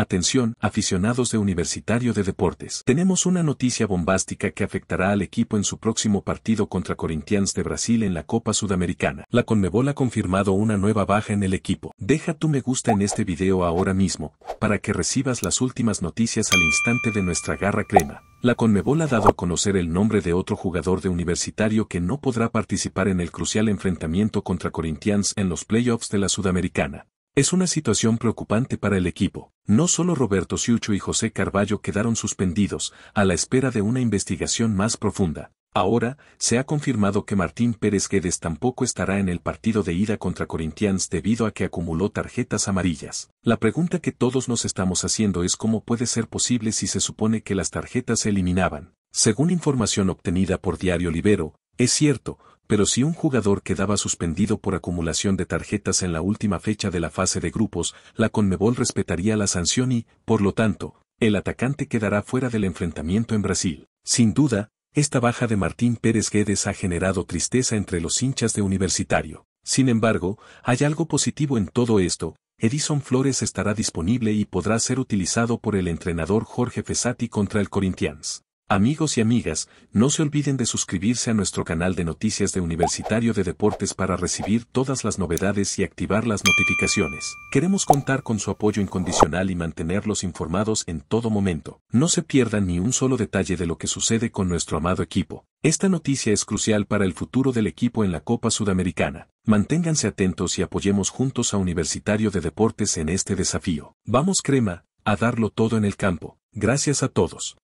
Atención, aficionados de Universitario de Deportes. Tenemos una noticia bombástica que afectará al equipo en su próximo partido contra Corinthians de Brasil en la Copa Sudamericana. La Conmebol ha confirmado una nueva baja en el equipo. Deja tu me gusta en este video ahora mismo, para que recibas las últimas noticias al instante de nuestra garra crema. La Conmebol ha dado a conocer el nombre de otro jugador de universitario que no podrá participar en el crucial enfrentamiento contra Corinthians en los playoffs de la Sudamericana. Es una situación preocupante para el equipo, no solo Roberto Siucho y José Carballo quedaron suspendidos, a la espera de una investigación más profunda. Ahora, se ha confirmado que Martín Pérez Guedes tampoco estará en el partido de ida contra Corinthians debido a que acumuló tarjetas amarillas. La pregunta que todos nos estamos haciendo es cómo puede ser posible si se supone que las tarjetas se eliminaban. Según información obtenida por Diario Libero, es cierto, pero si un jugador quedaba suspendido por acumulación de tarjetas en la última fecha de la fase de grupos, la Conmebol respetaría la sanción y, por lo tanto, el atacante quedará fuera del enfrentamiento en Brasil. Sin duda, esta baja de Martín Pérez Guedes ha generado tristeza entre los hinchas de Universitario. Sin embargo, hay algo positivo en todo esto, Edison Flores estará disponible y podrá ser utilizado por el entrenador Jorge Fesati contra el Corinthians. Amigos y amigas, no se olviden de suscribirse a nuestro canal de noticias de Universitario de Deportes para recibir todas las novedades y activar las notificaciones. Queremos contar con su apoyo incondicional y mantenerlos informados en todo momento. No se pierdan ni un solo detalle de lo que sucede con nuestro amado equipo. Esta noticia es crucial para el futuro del equipo en la Copa Sudamericana. Manténganse atentos y apoyemos juntos a Universitario de Deportes en este desafío. Vamos crema, a darlo todo en el campo. Gracias a todos.